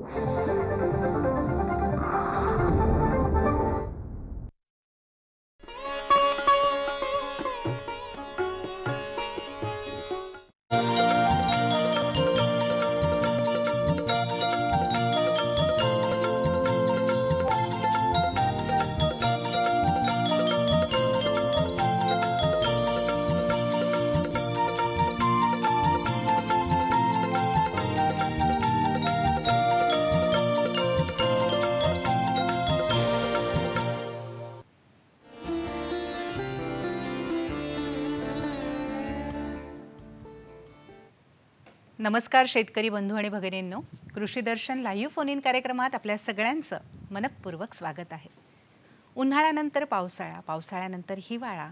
Música नमस्कार शेतकरी बंधू आणि भगिनींनो कृषी दर्शन लाईव्ह फोन इन कार्यक्रमात आपल्या सगळ्यांचं मनपूर्वक स्वागत आहे उन्हाळ्यानंतर पावसाळा पावसाळ्यानंतर हिवाळा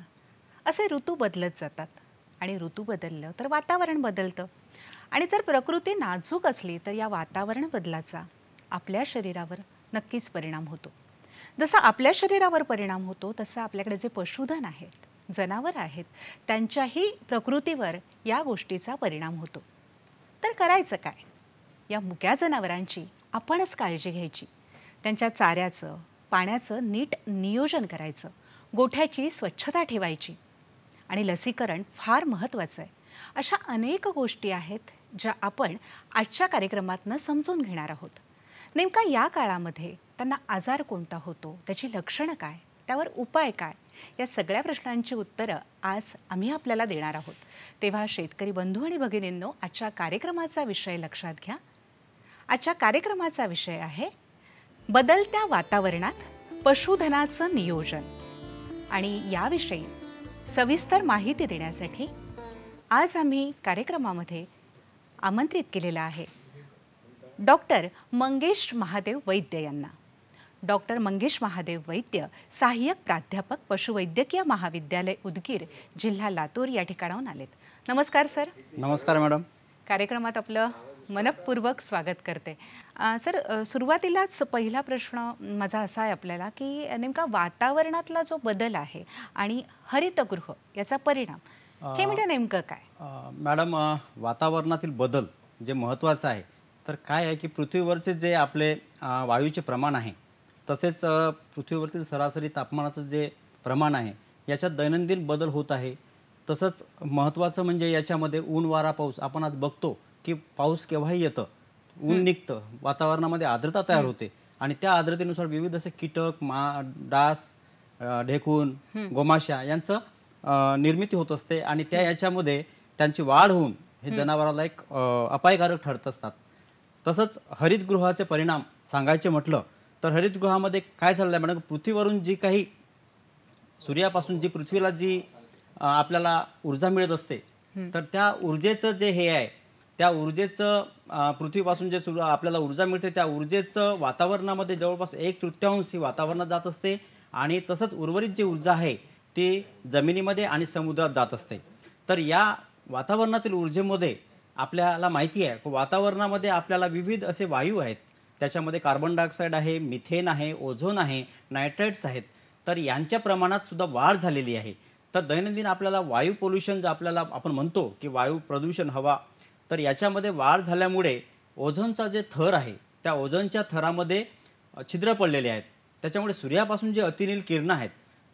असे ऋतू बदलत जातात आणि ऋतू बदललं तर वातावरण बदलतं आणि जर प्रकृती नाजूक असली तर या वातावरण बदलाचा आपल्या शरीरावर नक्कीच परिणाम होतो जसा आपल्या शरीरावर परिणाम होतो तसं आपल्याकडे जे पशुधन आहेत जनावर आहेत त्यांच्याही प्रकृतीवर या गोष्टीचा परिणाम होतो तर करायचं काय या मुक्या जनावरांची आपणच काळजी घ्यायची त्यांच्या चाऱ्याचं पाण्याचं नीट नियोजन करायचं गोठ्याची स्वच्छता ठेवायची आणि लसीकरण फार महत्त्वाचं आहे अशा अनेक गोष्टी आहेत ज्या आपण आजच्या कार्यक्रमातनं समजून घेणार आहोत नेमका या काळामध्ये त्यांना आजार कोणता होतो त्याची लक्षणं काय त्यावर उपाय काय या सगळ्या प्रश्नांची उत्तरं आज आम्ही आपल्याला देणार आहोत तेव्हा शेतकरी बंधू आणि भगिनींनो आजच्या कार्यक्रमाचा विषय लक्षात घ्या आजच्या कार्यक्रमाचा विषय आहे बदलत्या वातावरणात पशुधनाचं नियोजन आणि याविषयी सविस्तर माहिती देण्यासाठी आज आम्ही कार्यक्रमामध्ये आमंत्रित केलेलं आहे डॉक्टर मंगेश महादेव वैद्य यांना डॉक्टर मंगेश महादेव वैद्य सहाय्यक प्राध्यापक पशुवैद्यकीय महाविद्यालय उदगीर जिल्हा लातूर या ठिकाणाहून आलेत नमस्कार सर नमस्कार मॅडम कार्यक्रमात आपलं मनपूर्वक स्वागत करते सर सुरुवातीलाच पहिला प्रश्न माझा असा आहे आपल्याला की नेमका वातावरणातला जो बदल आहे आणि हरितगृह याचा परिणाम हे म्हणजे नेमकं काय मॅडम वातावरणातील बदल जे महत्त्वाचं आहे तर काय आहे की पृथ्वीवरचे जे आपले वायूचे प्रमाण आहे तसेच पृथ्वीवरती सरासरी तापमानाचं जे प्रमाण आहे याच्यात दैनंदिन बदल होत आहे तसंच महत्त्वाचं म्हणजे याच्यामध्ये ऊन वारा पाऊस आपण आज बघतो की पाऊस केव्हाही येतं ऊन निघतं वातावरणामध्ये आर्द्रता तयार होते आणि त्या आर्द्रतेनुसार विविध असे कीटक मा डास ढेकून गोमाशा यांचं निर्मिती होत असते आणि त्या याच्यामध्ये त्यांची वाढ होऊन हे जनावराला एक अपायकारक ठरत असतात तसंच हरितगृहाचे परिणाम सांगायचे म्हटलं तर हरितगृहामध्ये काय झालंय आहे मॅडम पृथ्वीवरून जी काही सूर्यापासून जी पृथ्वीला जी आपल्याला ऊर्जा मिळत असते तर त्या ऊर्जेचं जे हे आहे त्या ऊर्जेचं पृथ्वीपासून जे सुरू आपल्याला ऊर्जा मिळते त्या ऊर्जेचं वातावरणामध्ये जवळपास एक तृतीयांश ही वातावरणात जात असते आणि तसंच उर्वरित जी ऊर्जा आहे ती जमिनीमध्ये आणि समुद्रात जात असते तर या वातावरणातील ऊर्जेमध्ये आपल्याला माहिती आहे वातावरणामध्ये आपल्याला विविध असे वायू आहेत त्याच्यामध्ये कार्बन डायऑक्साईड आहे मिथेन आहे ओझोन आहे नायट्रेट्स आहेत तर यांच्या प्रमाणात सुद्धा वाढ झालेली आहे तर दैनंदिन आपल्याला वायू पोल्युशन जे आपल्याला आपण म्हणतो की वायू प्रदूषण हवा तर याच्यामध्ये वाढ झाल्यामुळे ओझोनचा जे थर आहे त्या ओझोनच्या थरामध्ये छिद्र पडलेले आहेत त्याच्यामुळे सूर्यापासून जे अतिनील किरणं आहेत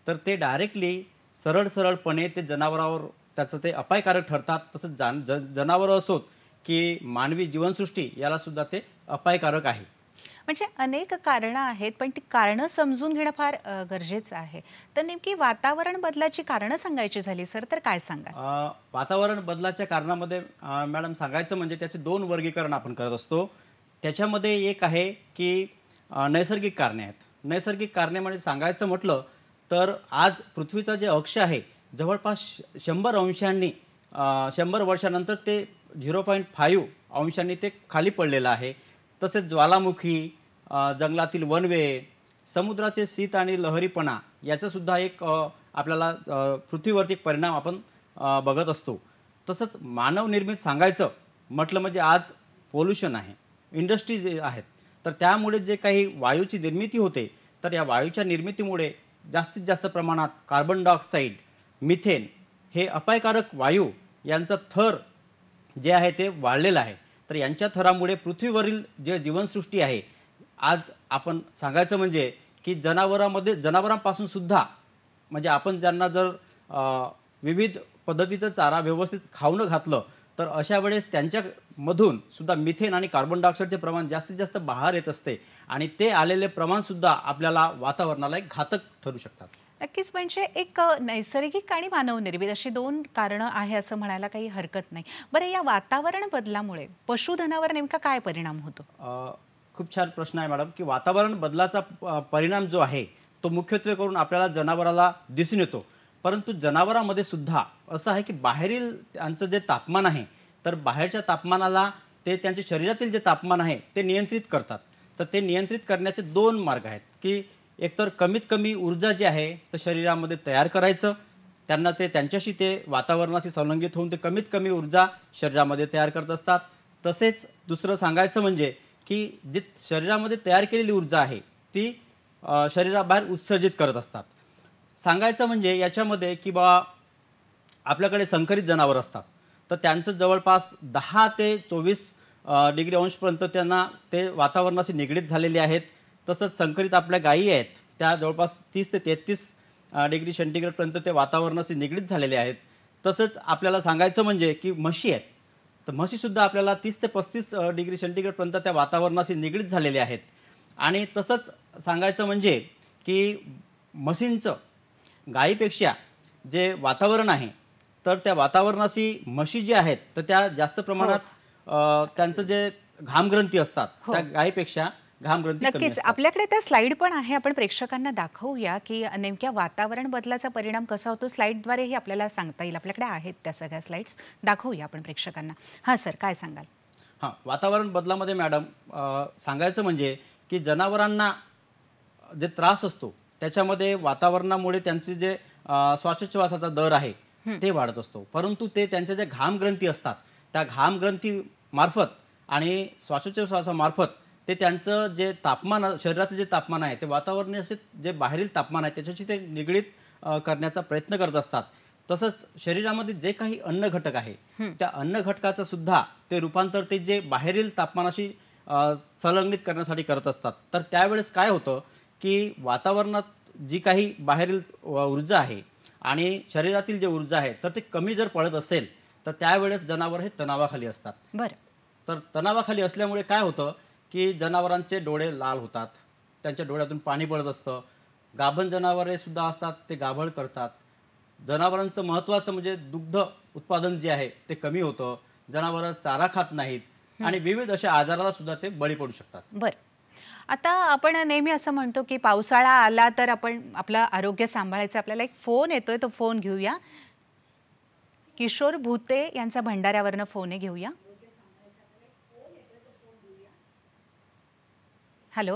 तर ते डायरेक्टली सरळ सरळपणे ते जनावरावर त्याचं ते अपायकारक ठरतात तसंच जान ज जनावरं असोत की मानवी जीवनसृष्टी यालासुद्धा ते अपायकारक आहे म्हणजे अनेक कारणं आहेत पण ती कारणं समजून घेणं फार गरजेचं आहे तर नेमकी वातावरण बदलाची कारणं सांगायची झाली सर तर काय सांगा वातावरण बदलाच्या कारणामध्ये मॅडम सांगायचं म्हणजे त्याचे दोन वर्गीकरण आपण करत असतो त्याच्यामध्ये एक आहे की नैसर्गिक कारणे आहेत नैसर्गिक कारणे म्हणजे सांगायचं म्हटलं तर आज पृथ्वीचा जे अक्ष आहे जवळपास शंभर अंशांनी शंभर वर्षानंतर ते झिरो पॉईंट फाईव्ह अंशांनी ते खाली पडलेलं आहे तसेच ज्वालामुखी जंगलातील वनवे समुद्राचे शीत आणि लहरीपणा याचासुद्धा एक आपल्याला पृथ्वीवरती परिणाम आपण बघत असतो तसंच मानवनिर्मित सांगायचं म्हटलं म्हणजे आज पोल्युशन आहे इंडस्ट्रीज आहेत तर त्यामुळे जे काही वायूची निर्मिती होते तर या वायूच्या निर्मितीमुळे जास्तीत जास्त प्रमाणात कार्बन डायऑक्साईड मिथेन हे अपायकारक वायू यांचा थर जे आहे ते वाढलेलं आहे तर यांच्या थरामुळे पृथ्वीवरील जे जीवनसृष्टी आहे आज आपण सांगायचं म्हणजे की जनावरामध्ये जनावरांपासून सुद्धा म्हणजे आपण ज्यांना जर विविध पद्धतीचा चारा व्यवस्थित खाऊन घातलं तर अशा वेळेस त्यांच्यामधून सुद्धा मिथेन आणि कार्बन डायऑक्साईडचे प्रमाण जास्तीत जास्त बाहेर येत असते आणि ते आलेले प्रमाणसुद्धा आपल्याला वातावरणाला एक घातक ठरू शकतात नक्कीच म्हणजे एक नैसर्गिक आणि मानवनिर्मित अशी दोन कारणं आहे असं म्हणायला काही हरकत नाही बरं या वातावरण बदलामुळे पशुधनावर नेमका काय परिणाम होतो खूप छान प्रश्न आहे मॅडम की वातावरण बदलाचा परिणाम जो आहे तो मुख्यत्वे करून आपल्याला जनावराला दिसून येतो परंतु जनावरामध्ये सुद्धा असं आहे की बाहेरील त्यांचं जे तापमान आहे तर बाहेरच्या तापमानाला ते त्यांच्या शरीरातील जे तापमान आहे ते नियंत्रित करतात तर ते नियंत्रित करण्याचे दोन मार्ग आहेत की एकतर कमीत कमी ऊर्जा जी आहे तर शरीरामध्ये तयार करायचं त्यांना ते त्यांच्याशी ते वातावरणाशी संलंगित होऊन ते कमीत कमी ऊर्जा शरीरामध्ये तयार करत असतात तसेच दुसरं सांगायचं म्हणजे की जी शरीरामध्ये तयार केलेली ऊर्जा आहे ती शरीराबाहेर उत्सर्जित करत असतात सांगायचं म्हणजे याच्यामध्ये की बा आपल्याकडे संकरित जनावर असतात तर त्यांचं जवळपास दहा ते चोवीस डिग्री अंशपर्यंत त्यांना ते वातावरणाशी निगडीत झालेले आहेत तसंच संकरित आपल्या गायी आहेत त्या जवळपास तीस ते तेहतीस डिग्री सेंटीग्रेडपर्यंत ते वातावरणाशी निगडीत झालेले आहेत तसंच आपल्याला सांगायचं म्हणजे की म्हशी आहेत तर म्हशीसुद्धा आपल्याला तीस ते पस्तीस डिग्री सेंटीग्रेडपर्यंत त्या वातावरणाशी निगडीत झालेले आहेत आणि तसंच सांगायचं म्हणजे की म्हशींचं गायीपेक्षा जे वातावरण आहे तर त्या वातावरणाशी म्हशी जे आहेत तर त्या जास्त प्रमाणात हो. त्यांचं जे घामग्रंथी असतात हो. त्या गायीपेक्षा नक्कीच आपल्याकडे त्या स्लाइड पण आहे आपण प्रेक्षकांना दाखवूया की नेमक्या वातावरण बदलाचा परिणाम कसा होतो स्लाइडद्वारे आपल्याला सांगता येईल आपल्याकडे आहेत त्या सगळ्या स्लाइड्स दाखवूया आपण प्रेक्षकांना हां सर काय सांगाल हां वातावरण बदलामध्ये मॅडम सांगायचं म्हणजे की जनावरांना जे त्रास असतो त्याच्यामध्ये वातावरणामुळे त्यांचे जे श्वासोच्छवासाचा दर आहे ते वाढत असतो परंतु ते त्यांच्या ज्या घाम ग्रंथी असतात त्या घाम ग्रंथी मार्फत आणि श्वासोच्छवासामार्फत ते त्यांचं जे तापमान शरीराचं जे तापमान आहे ते वातावरणाचे जे बाहेरील तापमान आहे त्याच्याशी ते निगडीत करण्याचा प्रयत्न करत असतात तसंच शरीरामध्ये जे काही अन्न घटक आहे त्या अन्न घटकाचं सुद्धा ते रूपांतर ते जे बाहेरील तापमानाशी संलग्नित करण्यासाठी करत असतात तर त्यावेळेस काय होतं की वातावरणात जी काही बाहेरील ऊर्जा आहे आणि शरीरातील जे ऊर्जा आहे तर ते कमी जर पडत असेल तर त्यावेळेस जनावर हे तणावाखाली असतात बरं तर तणावाखाली असल्यामुळे काय होतं की जनावरांचे डोळे लाल होतात त्यांच्या डोळ्यातून पाणी पडत असतं गाभण जनावरे सुद्धा असतात ते गाभळ करतात जनावरांचं महत्त्वाचं म्हणजे दुग्ध उत्पादन जे आहे ते कमी होतं जनावरं चारा खात नाहीत आणि विविध अशा आजाराला सुद्धा ते बळी पडू शकतात बर आता आपण नेहमी असं म्हणतो की पावसाळा आला तर आपण आपलं आरोग्य सांभाळायचं आपल्याला एक फोन येतोय तो फोन घेऊया किशोर भूते यांचा भंडाऱ्यावरनं फोन आहे घेऊया हॅलो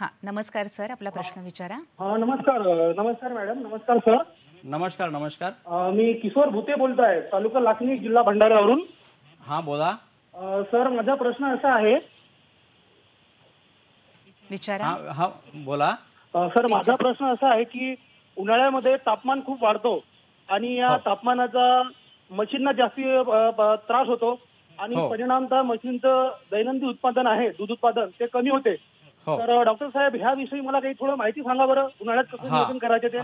हा नमस्कार सर आपला प्रश्न विचारा नमस्कार नमस्कार मॅडम नमस्कार सर नमस्कार नमस्कार मी किशोर भुते बोलत आहे तालुका लाखनी जिल्हा भंडारावरून हा बोला सर माझा प्रश्न असा आहे विचारा हा बोला सर माझा प्रश्न असा आहे की उन्हाळ्यामध्ये तापमान खूप वाढतो आणि या हो. तापमानाचा मशीनना जास्ती त्रास होतो आणि हो. परिणामतः मशीनचं दैनंदिन उत्पादन आहे दूध उत्पादन ते कमी होते हो. तर डॉक्टर साहेब ह्याविषयी मला काही थोडं माहिती सांगा बरं उन्हाळ्यात कसं नियोजन करायचे ते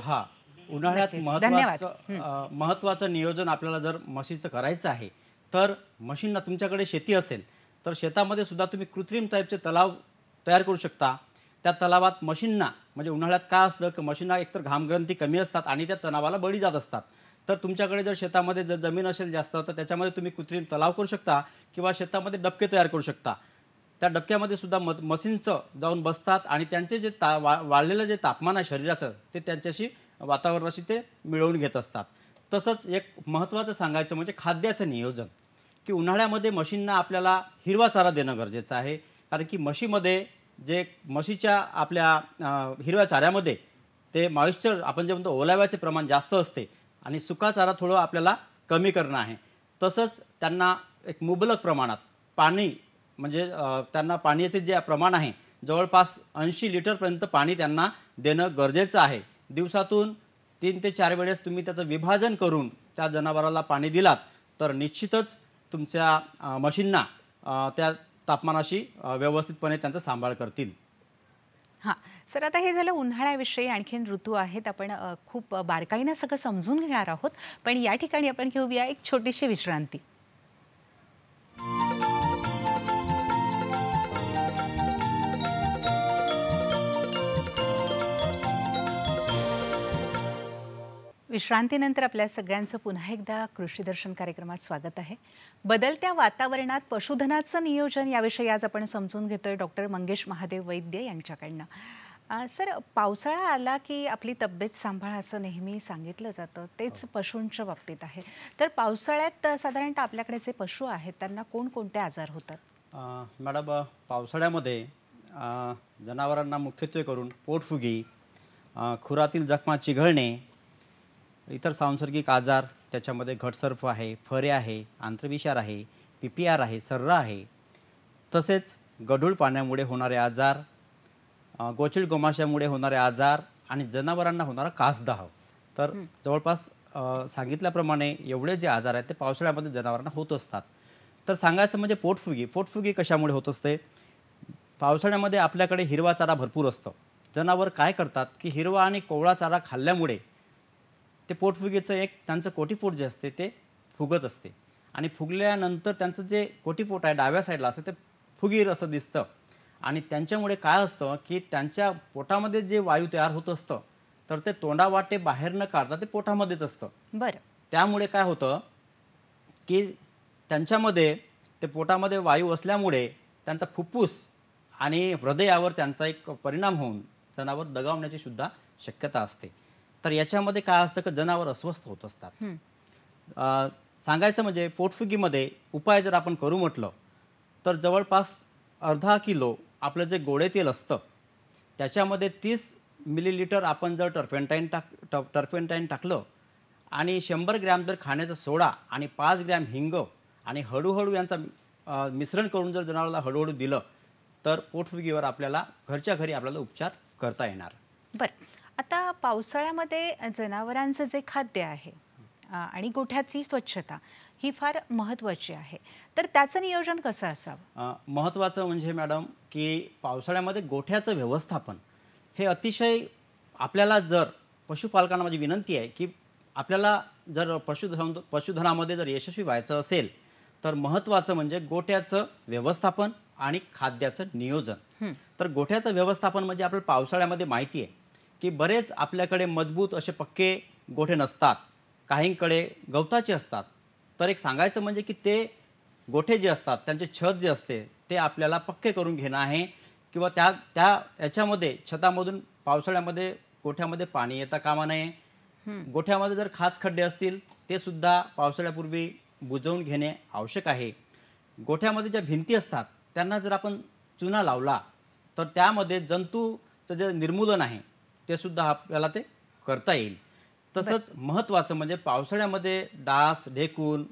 उन्हाळ्यात महत्वाचं महत्वाचं नियोजन आपल्याला जर मशीनचं करायचं आहे तर मशीनना तुमच्याकडे शेती असेल तर शेतामध्ये सुद्धा तुम्ही कृत्रिम टाईपचे तलाव तयार करू शकता त्या तलावात मशीनना म्हणजे उन्हाळ्यात काय असतं की मशीनना एकतर घामग्रंथी कमी असतात आणि त्या तणावाला बळी जात असतात तर तुमच्याकडे जर शेतामध्ये जर जमीन असेल जास्त तर त्याच्यामध्ये तुम्ही कृत्रिम तलाव करू शकता किंवा शेतामध्ये डबके तयार करू शकता त्या डबक्यामध्ये सुद्धा म मशीनचं जाऊन बसतात आणि त्यांचे जे ता वा वाढलेलं जे तापमान आहे शरीराचं ते त्यांच्याशी वातावरणाशी ते मिळवून घेत असतात तसंच एक महत्त्वाचं सांगायचं म्हणजे खाद्याचं नियोजन की उन्हाळ्यामध्ये मशीनना आपल्याला हिरवा चारा देणं गरजेचं आहे कारण की मशीमध्ये जे मशीच्या आपल्या हिरव्या चाऱ्यामध्ये ते मॉइश्चर आपण जे म्हणतो ओलाव्याचे प्रमाण जास्त असते आणि सुका चारा थोडं आपल्याला कमी करणं आहे तसंच त्यांना एक मुबलक प्रमाणात पाणी म्हणजे त्यांना पाण्याचे जे प्रमाण आहे जवळपास ऐंशी लिटरपर्यंत पाणी त्यांना देणं गरजेचं आहे दिवसातून तीन ते चार वेळेस तुम्ही त्याचं विभाजन करून त्या जनावराला पाणी दिलात तर निश्चितच तुमच्या मशीनना त्या तापमानाशी व्यवस्थितपणे त्यांचा सांभाळ करतील हां सर आता हे झालं उन्हाळ्याविषयी आणखीन ऋतू आहेत आपण खूप बारकाईनं सगळं समजून घेणार आहोत पण या ठिकाणी आपण घेऊया एक छोटीशी विश्रांती विश्रांतीनंतर आपल्या सगळ्यांचं पुन्हा एकदा कृषी दर्शन कार्यक्रमात स्वागत आहे बदलत्या वातावरणात पशुधनाचं नियोजन याविषयी आज आपण समजून घेतोय डॉक्टर मंगेश महादेव वैद्य यांच्याकडनं सर पावसाळा आला की आपली तब्येत सांभाळा असं नेहमी सांगितलं जातं तेच हो. पशूंच्या बाबतीत आहे तर पावसाळ्यात साधारणतः आपल्याकडे जे पशु आहेत त्यांना कोणकोणते आजार होतात मॅडम पावसाळ्यामध्ये जनावरांना मुख्यत्वे करून पोटफुगी खुरातील जखमा चिघळणे इतर सांसर्गिक आजार त्याच्यामध्ये घटसर्फ आहे फरे आहे आंत्रविषार आहे पी पी आर आहे सर्र आहे तसेच गढूळ पाण्यामुळे होणारे आजार गोचिड गोमाशामुळे होणारे आजार आणि जनावरांना होणारा कासदाह तर जवळपास सांगितल्याप्रमाणे एवढे जे आजार आहेत ते पावसाळ्यामध्ये जनावरांना होत असतात तर सांगायचं म्हणजे पोटफुगी पोटफुगी कशामुळे होत असते पावसाळ्यामध्ये आपल्याकडे हिरवा चारा भरपूर असतो जनावर काय करतात की हिरवा आणि कोवळा चारा खाल्ल्यामुळे ते पोटफुगेचं एक त्यांचं कोटीपोट जे असते ते फुगत असते आणि फुगल्यानंतर त्यांचं जे कोटीपोट आहे डाव्या साईडला असतं ते फुगीर असं दिसतं आणि त्यांच्यामुळे काय असतं की त्यांच्या पोटामध्ये जे वायू तयार होत असतं तर ते तोंडावाटे बाहेर न काढता ते पोटामध्येच असतं बरं त्यामुळे काय होतं की त्यांच्यामध्ये ते पोटामध्ये वायू असल्यामुळे त्यांचा फुप्फूस आणि हृदयावर त्यांचा एक परिणाम होऊन जनावर दगावण्याची सुद्धा शक्यता असते तर याच्यामध्ये काय असतं की जनावर अस्वस्थ होत असतात सांगायचं म्हणजे पोटफुगीमध्ये उपाय जर आपण करू म्हटलं तर जवळपास अर्धा किलो आपलं जे गोडे तेल असतं त्याच्यामध्ये तीस मिलीलिटर आपण जर टर्फेंटाईन टाक ट टर्फेंटाईन टाकलं आणि शंभर ग्रॅम जर खाण्याचा सोडा आणि पाच ग्रॅम हिंग आणि हळूहळू यांचा मिश्रण करून जर जनावराला हळूहळू दिलं तर पोटफुगीवर आपल्याला घरच्या घरी आपल्याला उपचार करता येणार बरं आता पावसाळ्यामध्ये जनावरांचं जे खाद्य आहे आणि गोठ्याची स्वच्छता ही फार महत्त्वाची आहे तर त्याचं नियोजन कसं असावं महत्त्वाचं म्हणजे मॅडम की पावसाळ्यामध्ये गोठ्याचं व्यवस्थापन हे अतिशय आपल्याला जर पशुपालकांना माझी विनंती आहे की आपल्याला जर पशुधन पशुधनामध्ये जर यशस्वी व्हायचं असेल तर महत्त्वाचं म्हणजे गोठ्याचं व्यवस्थापन आणि खाद्याचं नियोजन तर गोठ्याचं व्यवस्थापन म्हणजे आपल्याला पावसाळ्यामध्ये माहिती आहे की बरेच आपल्याकडे मजबूत असे पक्के गोठे नसतात काहींकडे गवताचे असतात तर एक सांगायचं म्हणजे की ते गोठे जे असतात त्यांचे छत जे असते ते आपल्याला पक्के करून घेणं आहे किंवा त्या त्या याच्यामध्ये छतामधून पावसाळ्यामध्ये गोठ्यामध्ये पाणी येता कामा नये गोठ्यामध्ये जर खाच खड्डे असतील ते सुद्धा पावसाळ्यापूर्वी बुजवून घेणे आवश्यक आहे गोठ्यामध्ये ज्या भिंती असतात त्यांना जर आपण चुना लावला तर त्यामध्ये जंतूचं जे निर्मूलन आहे ते सुद्धा आपल्याला ते करता येईल तसंच महत्त्वाचं म्हणजे पावसाळ्यामध्ये डास ढेकून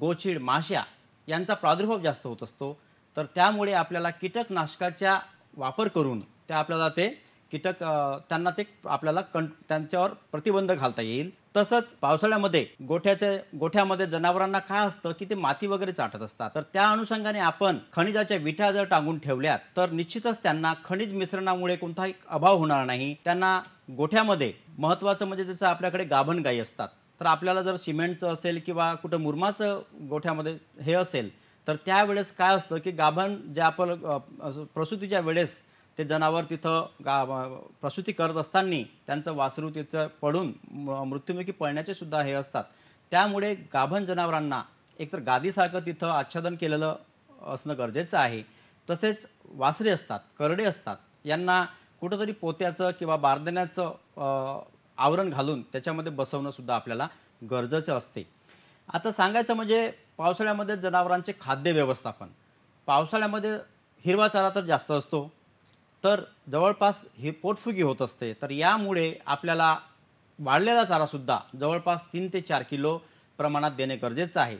गोचिड माश्या यांचा प्रादुर्भाव जास्त होत असतो तर त्यामुळे आपल्याला कीटकनाशकाच्या वापर करून त्या आपल्याला ते कीटक त्यांना ते आपल्याला कं त्यांच्यावर प्रतिबंध घालता येईल तसंच पावसाळ्यामध्ये गोठ्याच्या गोठ्यामध्ये जनावरांना काय असतं की ते माती वगैरे चाटत असतात तर त्या अनुषंगाने आपण खनिजाच्या विठ्या जर टांगून ठेवल्या तर निश्चितच त्यांना खनिज मिश्रणामुळे कोणताही अभाव होणार नाही त्यांना गोठ्यामध्ये महत्त्वाचं म्हणजे जसं आपल्याकडे गाभण गाई असतात तर आपल्याला जर सिमेंटचं असेल किंवा कुठं मुरमाचं गोठ्यामध्ये हे असेल तर त्यावेळेस काय असतं की गाभण जे आपण प्रसूतीच्या वेळेस ते जनावर तिथं गा प्रसूती करत असताना त्यांचं वासरू तिथं पडून मृत्युमुखी पळण्याचे सुद्धा हे असतात त्यामुळे गाभण जनावरांना एकतर गादीसारखं तिथं आच्छादन केलेलं असणं गरजेचं आहे तसेच वासरे असतात करडे असतात यांना कुठंतरी पोत्याचं किंवा बारदण्याचं आवरण घालून त्याच्यामध्ये बसवणंसुद्धा आपल्याला गरजेचं असते आता सांगायचं म्हणजे पावसाळ्यामध्ये जनावरांचे खाद्य व्यवस्थापन पावसाळ्यामध्ये हिरवा चारा तर जास्त असतो तर जवळपास हे पोटफुगी होत असते तर यामुळे आपल्याला वाढलेला चारासुद्धा जवळपास तीन ते चार किलो प्रमाणात देणे गरजेचं आहे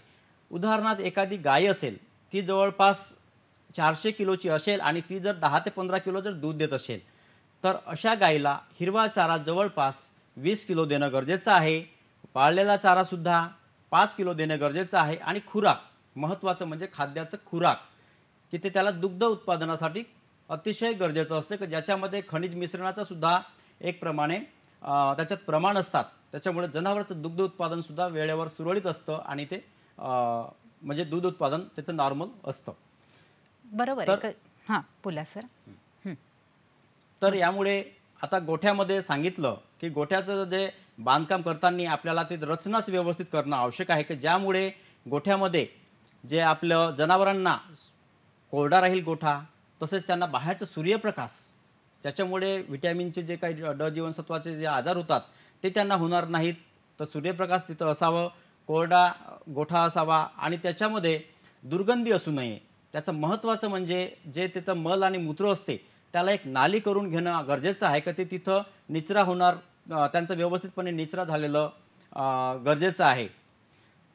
उदाहरणार्थ एखादी गाय असेल ती जवळपास चारशे किलोची असेल आणि ती जर दहा ते पंधरा किलो जर दूध देत असेल तर अशा गायीला हिरवा चारा जवळपास वीस किलो देणं गरजेचं आहे वाळलेला चारासुद्धा पाच किलो देणं गरजेचं आहे आणि खुराक महत्त्वाचं म्हणजे खाद्याचं खुराक की ते त्याला दुग्ध उत्पादनासाठी अतिशय गरजेचं असतं की ज्याच्यामध्ये खनिज मिश्रणाचा सुद्धा एक प्रमाणे त्याच्यात प्रमाण असतात त्याच्यामुळे जनावरचं दुग्ध उत्पादनसुद्धा वेळेवर सुरळीत असतं आणि ते म्हणजे दूध उत्पादन त्याचं नॉर्मल असतं बरोबर तर हां बोला सर तर यामुळे आता गोठ्यामध्ये सांगितलं की गोठ्याचं जे बांधकाम करताना आपल्याला ते रचनाच व्यवस्थित करणं आवश्यक आहे की ज्यामुळे गोठ्यामध्ये जे आपलं जनावरांना कोरडा राहील गोठा तसेच त्यांना बाहेरचं सूर्यप्रकाश त्याच्यामुळे विटॅमिनचे जे काही ड जीवनसत्वाचे जे आजार होतात ते त्यांना होणार नाहीत तर सूर्यप्रकाश तिथं असावं कोरडा गोठा असावा आणि त्याच्यामध्ये दुर्गंधी असू नये त्याचं महत्त्वाचं म्हणजे जे तिथं मल आणि मूत्र असते त्याला एक नाली करून घेणं गरजेचं आहे का ते तिथं निचरा होणार त्यांचं व्यवस्थितपणे निचरा झालेलं गरजेचं आहे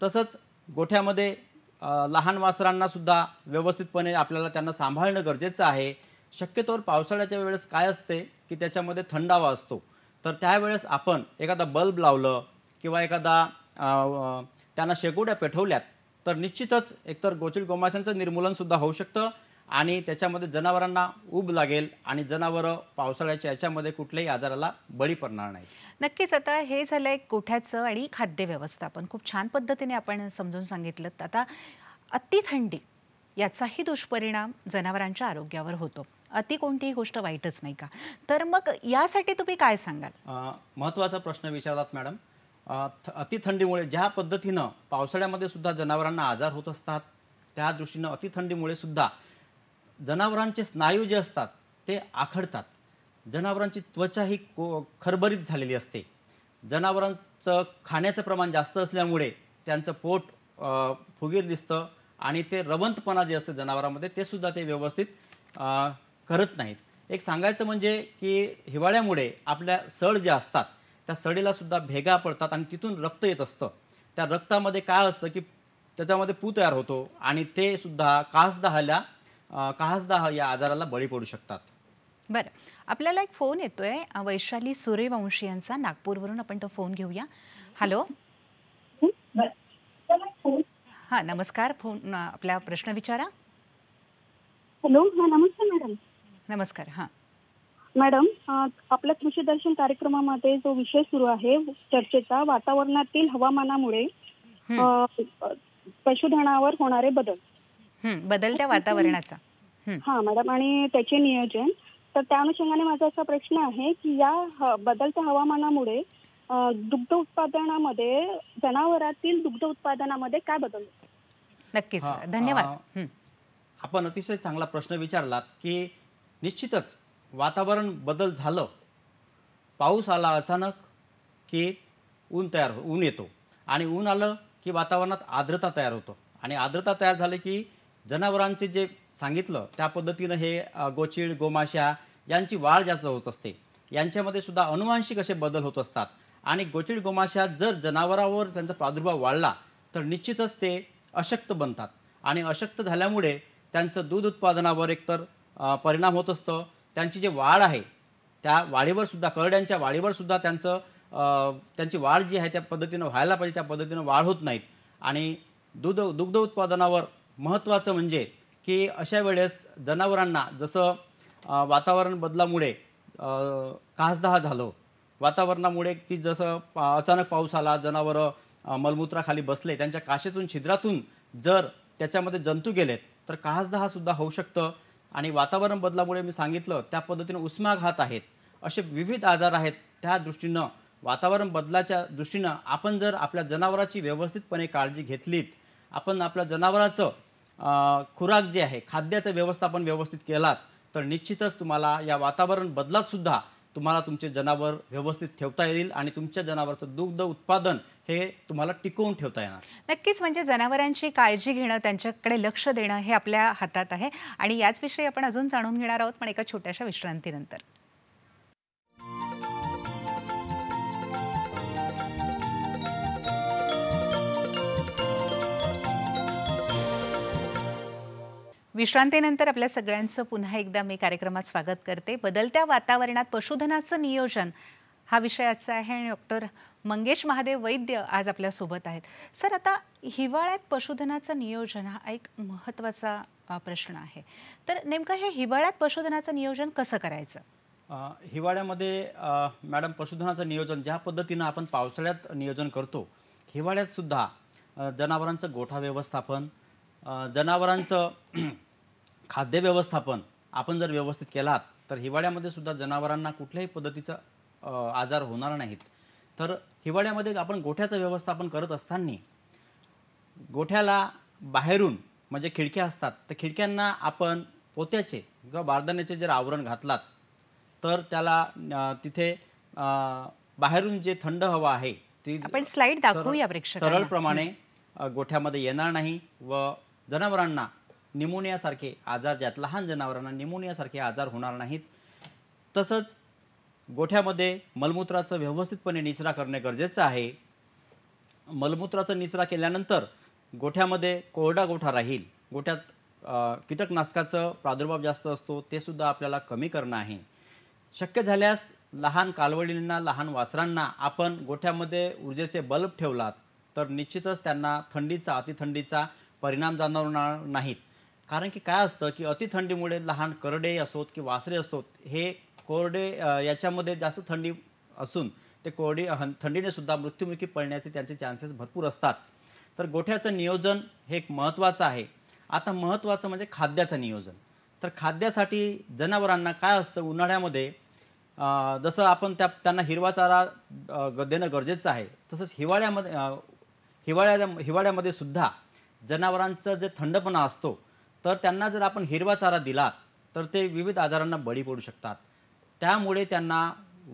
तसंच गोठ्यामध्ये लहान वासरांना सुद्धा व्यवस्थितपणे आपल्याला त्यांना सांभाळणं गरजेचं आहे शक्यतोवर पावसाळ्याच्या वेळेस काय असते की त्याच्यामध्ये थंडावा असतो तर त्यावेळेस आपण एखादा बल्ब लावलं किंवा एखादा त्यांना शेकोट्या पेठवल्यात तर निश्चितच एकतर गोचिल गोमाशांचं निर्मूलनसुद्धा होऊ शकतं आणि त्याच्यामध्ये जनावरांना ऊब लागेल आणि जनावरं पावसाळ्याच्या याच्यामध्ये कुठल्याही आजाराला बळी पडणार नाही नक्कीच आता हे झालंय कोठ्याचं आणि खाद्य व्यवस्थापन खूप छान पद्धतीने आपण समजून सांगितलं आता अति थंडी याचाही दुष्परिणाम जनावरांच्या आरोग्यावर होतो अति कोणतीही गोष्ट वाईटच नाही का तर मग यासाठी तुम्ही काय सांगाल महत्त्वाचा प्रश्न विचारलात मॅडम अति थंडीमुळे ज्या पद्धतीनं पावसाळ्यामध्ये सुद्धा जनावरांना आजार होत असतात त्या दृष्टीनं अतिथंडीमुळे सुद्धा जनावरांचे स्नायू जे असतात ते आखडतात जनावरांची त्वचा ही को खरबरीत झालेली असते जनावरांचं खाण्याचं प्रमाण जास्त असल्यामुळे त्यांचं पोट फुगीर दिसतं आणि ते रवंतपणा जे असतं जनावरांमध्ये ते सुद्धा ते व्यवस्थित करत नाहीत एक सांगायचं म्हणजे की हिवाळ्यामुळे आपल्या सड ज्या असतात त्या सडीलासुद्धा भेगा पडतात आणि तिथून रक्त येत असतं त्या रक्तामध्ये काय असतं की त्याच्यामध्ये पू तयार होतो आणि ते सुद्धा कास दहाला या आजाराला बळी पडू शकतात बरं आपल्याला एक फोन येतोय वैशाली सूर्यवंशी यांचा नागपूरवरून आपण तो फोन घेऊया हॅलो हा नमस्कार फोन आपला प्रश्न विचारा हॅलो नमस्कार मॅडम नमस्कार हा मॅडम आपल्या कृषी दर्शन कार्यक्रमामध्ये जो विषय सुरू आहे चर्चेचा वातावरणातील हवामानामुळे पशुधनावर होणारे बदल बदलत्या वातावरणाचा हा मॅडम आणि त्याचे नियोजन तर त्या अनुषंगाने माझा असा प्रश्न आहे की या बदलत्या हवामानामुळे दुग्ध उत्पादनामध्ये जनावरातील दुग्ध उत्पादनामध्ये काय बदल नक्कीच धन्यवाद आपण अतिशय चांगला प्रश्न विचारलात की निश्चितच वातावरण बदल झालं पाऊस आला अचानक की ऊन तयार हो, ऊन येतो आणि ऊन आलं की वातावरणात आर्द्रता तयार होतो आणि आर्द्रता तयार झाली की जनावरांचे जे सांगितलं त्या पद्धतीनं हे गोचिड गोमाशा यांची वाढ जास्त होत असते यांच्यामध्ये सुद्धा अनुवांशिक असे बदल होत असतात आणि गोचिड गोमाशा जर जनावरावर त्यांचा प्रादुर्भाव वाढला तर निश्चितच ते अशक्त बनतात आणि अशक्त झाल्यामुळे त्यांचं दूध उत्पादनावर एकतर परिणाम होत असतं त्यांची जे वाढ आहे त्या वाढीवरसुद्धा सुद्धा करड्यांच्या वाढीवर सुद्धा त्यांचं त्यांची वाढ जी आहे त्या पद्धतीनं व्हायला पाहिजे त्या पद्धतीनं वाढ होत नाहीत आणि दूध दुग्ध उत्पादनावर महत्त्वाचं म्हणजे की अशा वेळेस जनावरांना जसं वातावरण बदलामुळे कासदहा झालं वातावरणामुळे की जसं पा अचानक पाऊस आला जनावरं मलमूत्राखाली बसले त्यांच्या काशेतून छिद्रातून जर त्याच्यामध्ये जंतू गेलेत तर सुद्धा होऊ शकतं आणि वातावरण बदलामुळे मी सांगितलं त्या पद्धतीनं उष्माघात आहेत असे विविध आजार आहेत त्या दृष्टीनं वातावरण बदलाच्या दृष्टीनं आपण जर आपल्या जनावराची व्यवस्थितपणे काळजी घेतलीत आपण आपल्या जनावराचं खुराक जे आहे खाद्याचं व्यवस्थापन व्यवस्थित केलात तर निश्चितच तुम्हाला या वातावरण बदलात सुद्धा तुम्हाला तुमचे जनावर व्यवस्थित ठेवता येईल आणि तुमच्या जनावरचं दुग्ध उत्पादन हे तुम्हाला टिकवून ठेवता येणार नक्कीच म्हणजे जनावरांची काळजी घेणं त्यांच्याकडे लक्ष देणं हे आपल्या हातात आहे आणि याचविषयी आपण अजून जाणून घेणार आहोत पण एका छोट्याशा विश्रांतीनंतर विश्रांतीनंतर आपल्या सगळ्यांचं पुन्हा एकदा मी कार्यक्रमात स्वागत करते बदलत्या वातावरणात पशुधनाचं नियोजन हा विषय आजचा आहे आणि डॉक्टर मंगेश महादेव वैद्य आज आपल्यासोबत आहेत सर आता हिवाळ्यात पशुधनाचं नियोजन हा एक महत्त्वाचा प्रश्न आहे तर नेमकं हे हिवाळ्यात पशुधनाचं नियोजन कसं करायचं हिवाळ्यामध्ये मॅडम पशुधनाचं नियोजन ज्या पद्धतीनं आपण पावसाळ्यात नियोजन करतो हिवाळ्यातसुद्धा जनावरांचं गोठा व्यवस्थापन जनावरांचं खाद्य व्यवस्थापन आपण जर व्यवस्थित केलात तर हिवाळ्यामध्ये सुद्धा जनावरांना कुठल्याही पद्धतीचा आजार होणार नाहीत तर हिवाळ्यामध्ये आपण गोठ्याचं व्यवस्थापन करत असताना गोठ्याला बाहेरून म्हणजे खिडक्या असतात तर खिडक्यांना आपण पोत्याचे किंवा बारदाण्याचे जर आवरण घातलात तर त्याला तिथे बाहेरून जे थंड हवा आहे ती आपण स्लाईड दाखवूया सरळप्रमाणे गोठ्यामध्ये येणार नाही व जनावरांना निमोनियासारखे आजार ज्यात लहान जनावरांना निमोनियासारखे आजार होणार नाहीत तसंच गोठ्यामध्ये मलमूत्राचं व्यवस्थितपणे निचरा करणे गरजेचं आहे मलमूत्राचा निचरा केल्यानंतर गोठ्यामध्ये कोरडा गोठा राहील गोठ्यात कीटकनाशकाचं प्रादुर्भाव जास्त असतो ते सुद्धा आपल्याला कमी करणं आहे शक्य झाल्यास लहान कालवडींना लहान वासरांना आपण गोठ्यामध्ये ऊर्जेचे बल्ब ठेवलात तर निश्चितच त्यांना थंडीचा अतिथंडीचा परिणाम जाणवणार नाहीत कारण की काय असतं की अति थंडीमुळे लहान करडे असोत की वासरे असोत हे कोरडे याच्यामध्ये जास्त थंडी असून ते कोरडी थंडीने सुद्धा मृत्युमुखी पडण्याचे त्यांचे चान्सेस भरपूर असतात तर गोठ्याचं नियोजन हे एक महत्त्वाचं आहे आता महत्त्वाचं म्हणजे खाद्याचं नियोजन तर खाद्यासाठी जनावरांना काय असतं उन्हाळ्यामध्ये जसं आपण त्या त्यांना हिरवा चारा देणं गरजेचं आहे तसंच हिवाळ्यामध्ये हिवाळ्या हिवाळ्यामध्ये सुद्धा जनावरांचं जे थंडपणा असतो तर त्यांना जर आपण हिरवा चारा दिला तर ते विविध आजारांना बळी पडू शकतात त्यामुळे त्यांना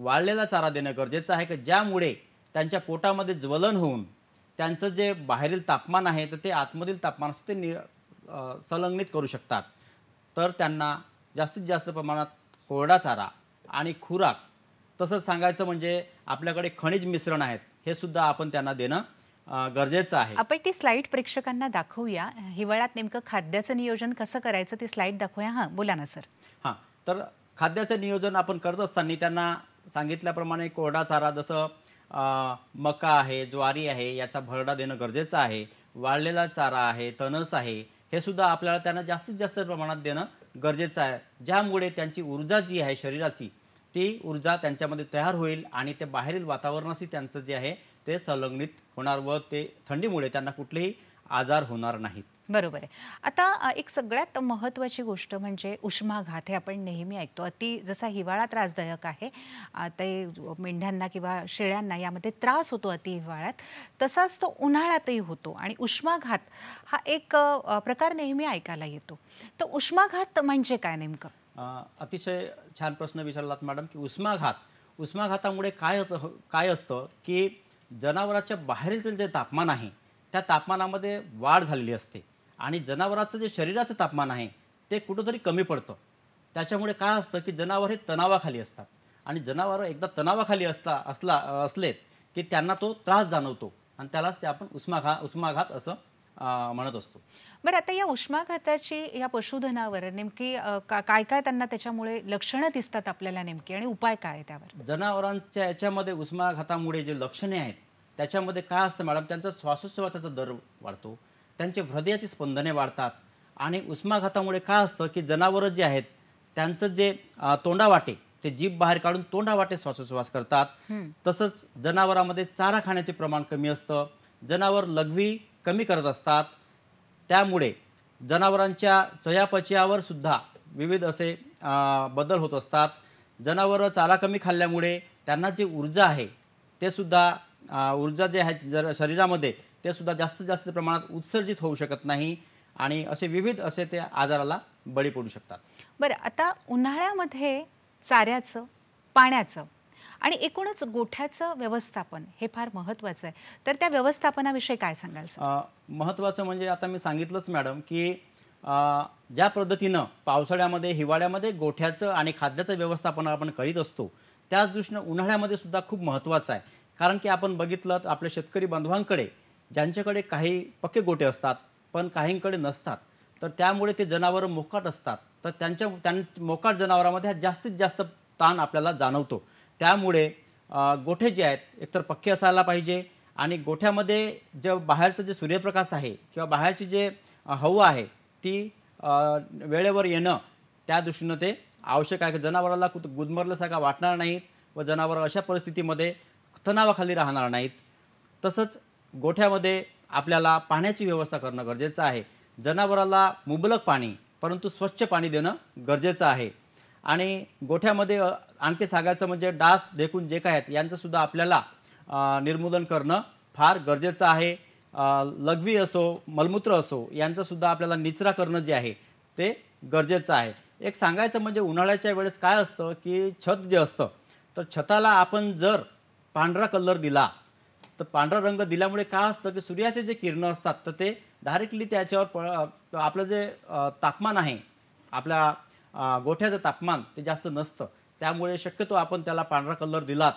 वाळलेला चारा देणं गरजेचं आहे की ज्यामुळे त्यांच्या पोटामध्ये ज्वलन होऊन त्यांचं जे बाहेरील तापमान आहे तर ते आतमधील तापमान ते नि संलग्नित करू शकतात तर त्यांना जास्तीत जास्त प्रमाणात कोरडा चारा आणि खुराक तसंच सांगायचं म्हणजे आपल्याकडे खनिज मिश्रण आहेत हे सुद्धा आपण त्यांना देणं गरजेचं आहे आपण ती स्लाईड प्रेक्षकांना दाखवूया हिवाळ्यात नेमकं खाद्याचं नियोजन कसं करायचं ती स्लाइड दाखवूया हां बोला ना सर हां तर खाद्याचं नियोजन आपण करत असताना त्यांना सांगितल्याप्रमाणे कोरडा चारा जसं मका आहे ज्वारी आहे याचा भरडा देणं गरजेचं आहे वाळलेला चारा आहे तणस आहे हे सुद्धा आपल्याला त्यांना जास्तीत जास्त प्रमाणात देणं गरजेचं आहे ज्यामुळे त्यांची ऊर्जा जी आहे शरीराची ती ऊर्जा त्यांच्यामध्ये तयार होईल आणि ते बाहेरील वातावरणाशी त्यांचं जे आहे ते संलग्नित होणार व ते थंडीमुळे त्यांना कुठलेही आजार होणार नाहीत बरोबर आहे आता एक सगळ्यात महत्त्वाची गोष्ट म्हणजे उष्माघात हे आपण नेहमी ऐकतो अति जसा हिवाळा त्रासदायक आहे ते मेंढ्यांना किंवा शेळ्यांना यामध्ये त्रास होतो अति हिवाळ्यात तसाच तो उन्हाळ्यातही होतो आणि उष्माघात हा एक प्रकार नेहमी ऐकायला येतो तर उष्माघात म्हणजे काय नेमकं अतिशय छान प्रश्न विचारलात मॅडम की उष्माघात उष्माघातामुळे काय हो, काय असतं की जनावराच्या बाहेरील जे तापमान आहे त्या तापमानामध्ये वाढ झालेली असते आणि जनावराचं जे शरीराचं तापमान आहे ते कुठंतरी कमी पडतं त्याच्यामुळे काय असतं की जनावर हे तणावाखाली असतात आणि जनावर एकदा तणावाखाली असता असला असलेत की त्यांना तो त्रास जाणवतो आणि त्यालाच ते आपण उष्माघा उष्माघात असं म्हणत असतो बरं आता या उष्माघाताची या पशुधनावर नेमकी काय काय त्यांना त्याच्यामुळे लक्षणं दिसतात आपल्याला नेमकी आणि उपाय काय त्यावर जनावरांच्या याच्यामध्ये उष्माघातामुळे जे लक्षणे आहेत त्याच्यामध्ये काय असतं मॅडम त्यांचा श्वासोच्छवासाचा दर वाढतो त्यांचे हृदयाची स्पंदने वाढतात आणि उष्माघातामुळे काय असतं की जनावरं जे आहेत त्यांचं जे तोंडावाटे ते जीभ बाहेर काढून तोंडावाटे श्वासोच्छवास करतात तसंच जनावरांमध्ये चारा खाण्याचे प्रमाण कमी असतं जनावर लघवी कमी करत असतात त्यामुळे जनावरांच्या चयापचयावर सुद्धा विविध असे बदल होत असतात जनावरं चारा कमी खाल्ल्यामुळे त्यांना जी ऊर्जा आहे ते सुद्धा ऊर्जा जे आहे जर शरीरामध्ये ते सुद्धा जास्तीत जास्त प्रमाणात उत्सर्जित होऊ शकत नाही आणि असे विविध असे ते आजाराला बळी पडू शकतात बरं आता उन्हाळ्यामध्ये चाऱ्याचं पाण्याचं आणि एकूणच गोठ्याचं व्यवस्थापन हे फार महत्त्वाचं आहे तर त्या व्यवस्थापनाविषयी काय सांगाल सर महत्त्वाचं म्हणजे आता मी सांगितलंच मॅडम की ज्या पद्धतीनं पावसाळ्यामध्ये हिवाळ्यामध्ये गोठ्याचं आणि खाद्याचं व्यवस्थापन आपण करीत असतो त्याच उन्हाळ्यामध्ये सुद्धा खूप महत्त्वाचं आहे कारण की आपण बघितलं तर आपल्या शेतकरी बांधवांकडे ज्यांच्याकडे काही पक्के गोटे असतात पण काहींकडे नसतात तर त्यामुळे ते जनावरं मोकाट असतात तर त्यांच्या त्यां मोकाट जनावरामध्ये हा जास्तीत जास्त ताण आपल्याला जाणवतो त्यामुळे गोठे जे आहेत एकतर पक्के असायला पाहिजे आणि गोठ्यामध्ये जे बाहेरचं जे सूर्यप्रकाश आहे किंवा बाहेरची जे हवा आहे ती वेळेवर येणं त्या दृष्टीनं ते आवश्यक आहे की जनावराला कुठं गुदमरल्यासारखा वाटणार नाहीत व जनावर अशा परिस्थितीमध्ये तणावाखाली राहणार नाहीत तसंच गोठ्यामध्ये आपल्याला पाण्याची व्यवस्था करणं गरजेचं आहे जनावराला मुबलक पाणी परंतु स्वच्छ पाणी देणं गरजेचं आहे आणि गोठ्यामध्ये आणखी सांगायचं म्हणजे डास देखून जे काय आहेत यांचंसुद्धा आपल्याला निर्मूलन करणं फार गरजेचं आहे लघवी असो मलमूत्र असो यांचंसुद्धा आपल्याला निचरा करणं जे आहे ते गरजेचं आहे एक सांगायचं म्हणजे उन्हाळ्याच्या वेळेस काय असतं की छत जे असतं तर छताला आपण जर पांढरा कलर दिला तर पांढरा रंग दिल्यामुळे काय असतं की सूर्याचे जे किरणं असतात तर ते डायरेक्टली त्याच्यावर प आपलं जे तापमान आहे आपल्या गोठ्याचं तापमान ते जास्त नसतं त्यामुळे शक्यतो आपण त्याला पांढरा कलर दिलात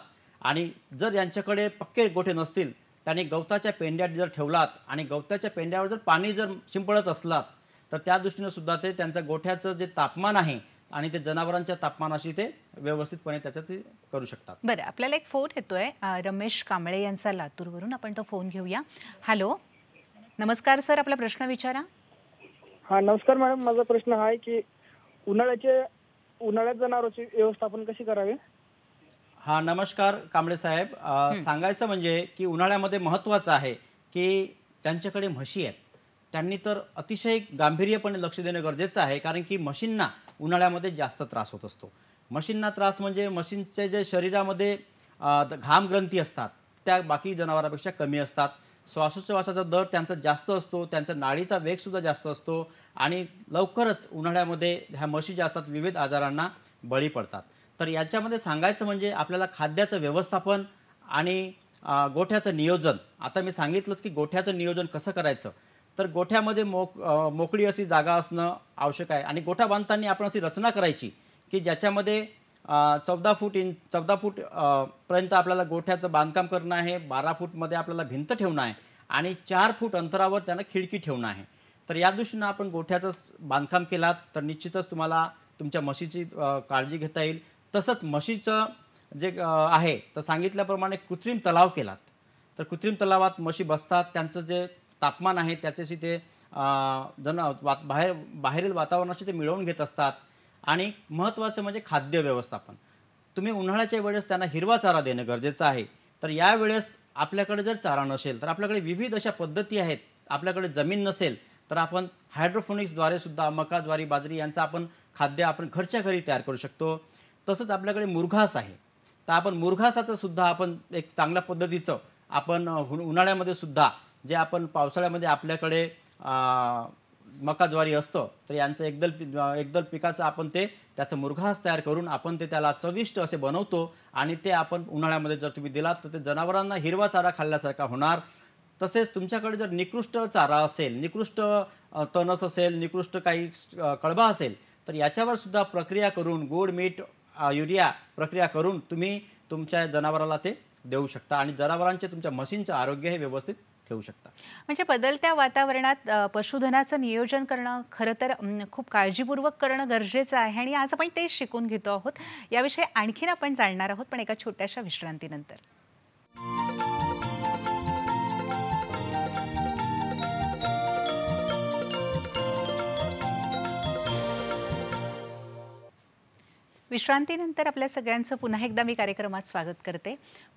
आणि जर यांच्याकडे पक्के गोठे नसतील त्याने गवताच्या पेंड्यात जर ठेवलात आणि गवताच्या पेंड्यावर जर पाणी जर शिंपडत असलात तर त्या दृष्टीने सुद्धा ते त्यांच्या गोठ्याचं जे तापमान आहे आणि ते जनावरांच्या तापमानाशी ते व्यवस्थितपणे त्याच्यात ते करू शकतात बरं आपल्याला एक फोन येतोय रमेश कांबळे यांचा लातूरवरून आपण तो फोन घेऊया हॅलो नमस्कार सर आपला प्रश्न विचारा हा नमस्कार मॅडम माझा प्रश्न हा आहे की उन्हाळ्याचे उन्हाळ्यात जनावरांची व्यवस्थापन कशी करावी हा नमस्कार कांबळे साहेब सांगायचं म्हणजे की उन्हाळ्यामध्ये महत्त्वाचं आहे की त्यांच्याकडे म्हशी आहेत त्यांनी तर अतिशय गांभीर्यपणे लक्ष देणं गरजेचं आहे कारण की मशीनना उन्हाळ्यामध्ये जास्त त्रास होत असतो मशीनना त्रास म्हणजे मशीनचे जे शरीरामध्ये घाम ग्रंथी असतात त्या बाकी जनावरांपेक्षा कमी असतात श्वासोच्छवासाचा दर त्यांचा जास्त असतो त्यांचा नाळीचा वेगसुद्धा जास्त असतो आणि लवकरच उन्हाळ्यामध्ये ह्या म्हशी ज्या असतात विविध आजारांना बळी पडतात तर याच्यामध्ये सांगायचं म्हणजे आपल्याला खाद्याचं व्यवस्थापन आणि गोठ्याचं नियोजन आता मी सांगितलंच की गोठ्याचं नियोजन कसं करायचं तर गोठ्यामध्ये मोक मोकळी अशी जागा असणं आवश्यक आहे आणि गोठा बांधताना आपण अशी रचना करायची की ज्याच्यामध्ये चौदा फूट इंच चौदा फूट पर्यंत आपल्याला गोठ्याचं बांधकाम करणं आहे बारा फूटमध्ये आपल्याला भिंत ठेवणं आहे आणि चार फूट अंतरावर त्यांना खिडकी ठेवणं आहे तर या दृष्टीनं आपण गोठ्याचं बांधकाम केलात तर निश्चितच तुम्हाला तुमच्या म्हशीची काळजी घेता येईल तसंच म्हशीचं जे आहे तर सांगितल्याप्रमाणे कृत्रिम तलाव केलात तर कृत्रिम तलावात म्हशी बसतात त्यांचं जे तापमान आहे त्याच्याशी ते जण वात बाहेर बाहेरील वातावरणाशी ते मिळवून घेत असतात आणि महत्त्वाचं म्हणजे खाद्य व्यवस्थापन तुम्ही उन्हाळ्याच्या वेळेस त्यांना हिरवा चारा देणं गरजेचं आहे तर यावेळेस आपल्याकडे जर चारा नसेल तर आपल्याकडे विविध अशा पद्धती आहेत आपल्याकडे जमीन नसेल तर आपण हायड्रोफोनिक्सद्वारे सुद्धा मका ज्वारी बाजरी यांचं आपण खाद्य आपण घरच्या घरी तयार करू शकतो तसंच आपल्याकडे मुरघास आहे तर आपण मुरघासाचं सुद्धा आपण एक चांगल्या पद्धतीचं आपण उन्हाळ्यामध्ये सुद्धा जे आपण पावसाळ्यामध्ये आपल्याकडे मका ज्वारी असतं तर यांचं एकदल एकदल पिकाचं आपण ते त्याचं मुरघास तयार करून आपण ते त्याला चविष्ट असे बनवतो आणि ते आपण उन्हाळ्यामध्ये जर तुम्ही दिलात तर ते जनावरांना हिरवा चारा खाल्ल्यासारखा होणार तसेच तुमच्याकडे जर निकृष्ट चारा असेल निकृष्ट तणस असेल निकृष्ट काही कळबा असेल तर याच्यावर सुद्धा प्रक्रिया करून गोड मीठ युरिया प्रक्रिया करून तुम्ही तुमच्या जनावराला ते देऊ शकता आणि जनावरांचे तुमच्या म्हशींचं आरोग्य हे व्यवस्थित शकता म्हणजे बदलत्या वातावरणात पशुधनाचं नियोजन करणं खरं तर खूप काळजीपूर्वक करणं गरजेचं आहे आणि आज आपण तेच शिकून घेतो आहोत याविषयी आणखीन आपण जाणणार आहोत पण एका छोट्याशा विश्रांतीनंतर विश्रांतीनंतर आपल्या सगळ्यांचं पुन्हा एकदा मी कार्यक्रमात स्वागत करते